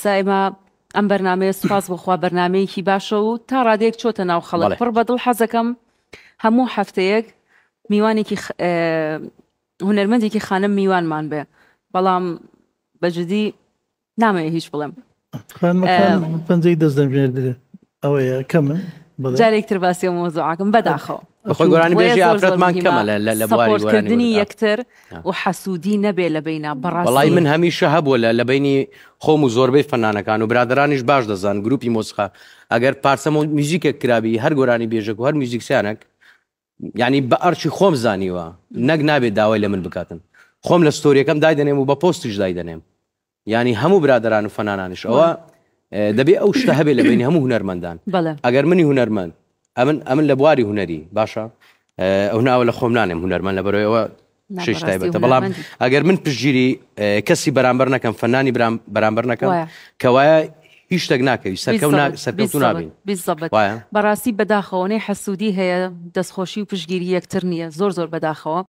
ئێستا ئێمە ئەم بەرنمەیە سپاس بخوا بەرنمەیەکی باشە و تا ڕادێک چۆتە ناو حفته پڕ بەدڵ حەزەکەم خ... اه... میوانێکی هوەرمەندێکی خانم میوانمان بێ بەڵام بەجددی نامەیە هیچ بڵێم پەنجەی دەست دەمێنێت ئەوەیە کەمن جارێکتر باسی مۆزوعاکم بەداخەوە بەخۆی گۆرانی بێژی ئافرەتمان کەمە لە لە بوارکردنی یەکتر آه. و حەسوودی نەبێ لە بینا بەڕڵی من هەمیشە هەبوو لە لە بینی خۆم و زۆربەی فەنانەکان و برادرانیش باش دەزان گروپی مۆسخە ئەگەر پارسەمە میزیکە کرابی هەر گۆرانی بێژێک و هەر میزیکسیانێک ینی بە ئەرچی خۆم زانیوە نەک نابێت داوای لە من بکاتن خۆم لە ستۆریەکەم دایدەنێم و بە پۆستیش دایدەنێم ینی هەموو برادران و فەنانانش ئەوە دەبێت ئەو شتە هەبێت لە بینی هەموو هوەرمەندان ئەگەر منی هوەرمەند ئەمن ئەمن لە بواری هوەری باشە ئەو ناوە لە خۆم نانێم هوەرمەند لە بەرەوەەوە شش تایبەتە بەڵام ئەگەر من پشگیری کەسی بەرامبەر نەکەم فەنانی بەرامبەر نەکەم کەوایە هیچ شتێک ناکەوی سەرکەوت نابین بەڕاستی بەداخەوەنەی حەسوودی هەیە دەستخۆشی و پشگیری یەکتر نییە زۆر زۆر بەداخەوە